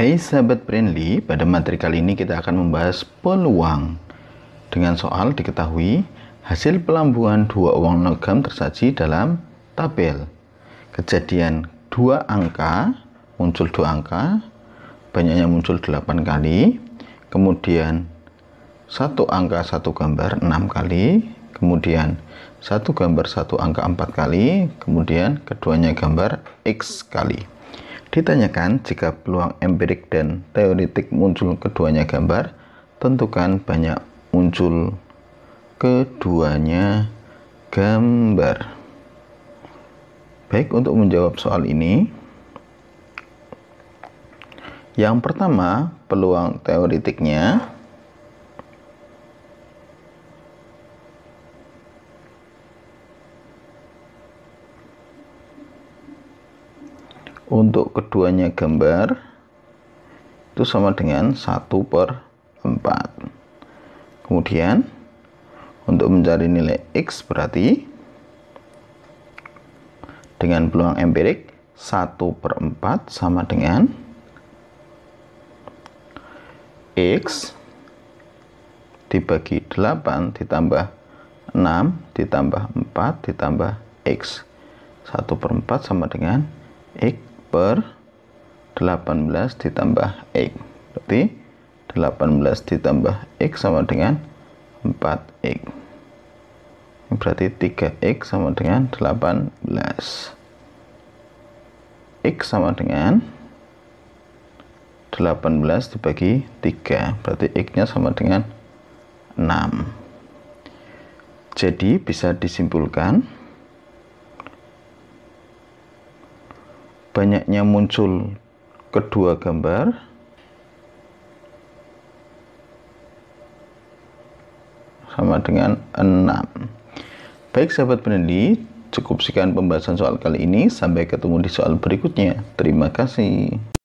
Hey sahabat friendly, pada materi kali ini kita akan membahas peluang dengan soal diketahui hasil pelambuhan dua uang logam tersaji dalam tabel. Kejadian dua angka, muncul dua angka, banyaknya muncul delapan kali, kemudian satu angka satu gambar enam kali, kemudian satu gambar satu angka empat kali, kemudian keduanya gambar X kali. Ditanyakan jika peluang empirik dan teoretik muncul keduanya gambar, tentukan banyak muncul keduanya gambar. Baik, untuk menjawab soal ini, yang pertama peluang teoretiknya untuk keduanya gambar itu sama dengan 1 per 4 kemudian untuk mencari nilai X berarti dengan peluang empirik 1 per 4 sama dengan X dibagi 8 ditambah 6 ditambah 4 ditambah X 1 per 4 sama dengan X per 18 ditambah X. Berarti 18 ditambah X sama dengan 4X. Berarti 3X sama dengan 18. X sama dengan 18 dibagi 3. Berarti X-nya sama dengan 6. Jadi bisa disimpulkan banyaknya muncul kedua gambar sama dengan 6 baik sahabat peneliti cukup sekian pembahasan soal kali ini sampai ketemu di soal berikutnya terima kasih